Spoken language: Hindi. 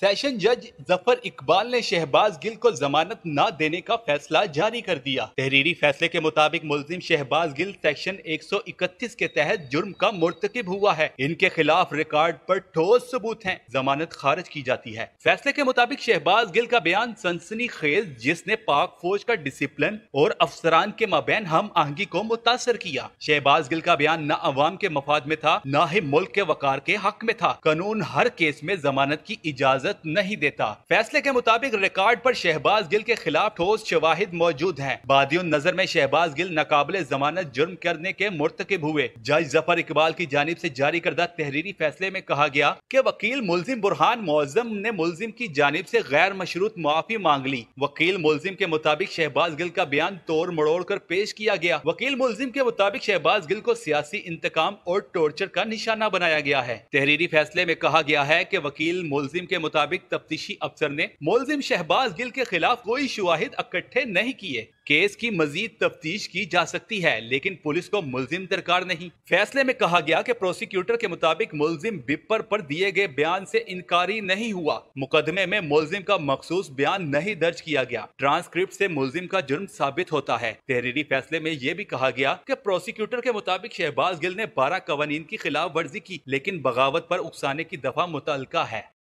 सेशन जज जफर इकबाल ने शहबाज गिल को जमानत न देने का फैसला जारी कर दिया तहरीरी फैसले के मुताबिक मुलजिम शहबाज गिल सेक्शन 131 के तहत जुर्म का मुर्तकब हुआ है इनके खिलाफ रिकॉर्ड पर ठोस सबूत हैं जमानत खारिज की जाती है फैसले के मुताबिक शहबाज गिल का बयान सनसनी खेज जिसने पाक फौज का डिसिप्लिन और अफसरान के मबैन हम आहंगी को मुतासर किया शहबाज गिल का बयान न अवाम के मफाद में था न ही मुल्क के वकार के हक में था कानून हर केस में जमानत की इजाजत इजाजत नहीं देता फैसले के मुताबिक रिकॉर्ड पर शहबाज गिल के खिलाफ ठोस शवाहिद मौजूद हैं बादियों नजर में शहबाज गिल नाकबले जमानत जुर्म करने के मुरतकब हुए जज जफर इकबाल की जानब ऐसी जारी करदा तहरीरी फैसले में कहा गया की वकील मुलिम बुरहान मोजम ने मुलिम की जानब ऐसी गैर मशरूत माफी मांग ली वकील मुलिम के मुताबिक शहबाज गिल का बयान तोड़ मड़ोड़ कर पेश किया गया वकील मुलजिम के मुताबिक शहबाज गिल को सियासी इंतकाम और टोर्चर का निशाना बनाया गया है तहरीरी फैसले में कहा गया है की वकील मुलिम के मुताबिक मुताबिक तफ्तीशी अफसर ने मुलजिम शहबाज गिल के खिलाफ कोई शवाहिद इकट्ठे नहीं किए केस की मजीद तफ्तीश की जा सकती है लेकिन पुलिस को मुलजिम दरकार नहीं फैसले में कहा गया कि प्रोसिक्यूटर के मुताबिक मुलजिम बिपर पर दिए गए बयान से इनकारी नहीं हुआ मुकदमे में मुलजिम का मखसूस बयान नहीं दर्ज किया गया ट्रांसक्रिप्ट से मुलजिम का जुर्म साबित होता है तहरीरी फैसले में ये भी कहा गया कि प्रोसिक्यूटर के मुताबिक शहबाज गिल ने बारह कवानीन की खिलाफ वर्जी की लेकिन बगावत आरोप उकसाने की दफा मुतल है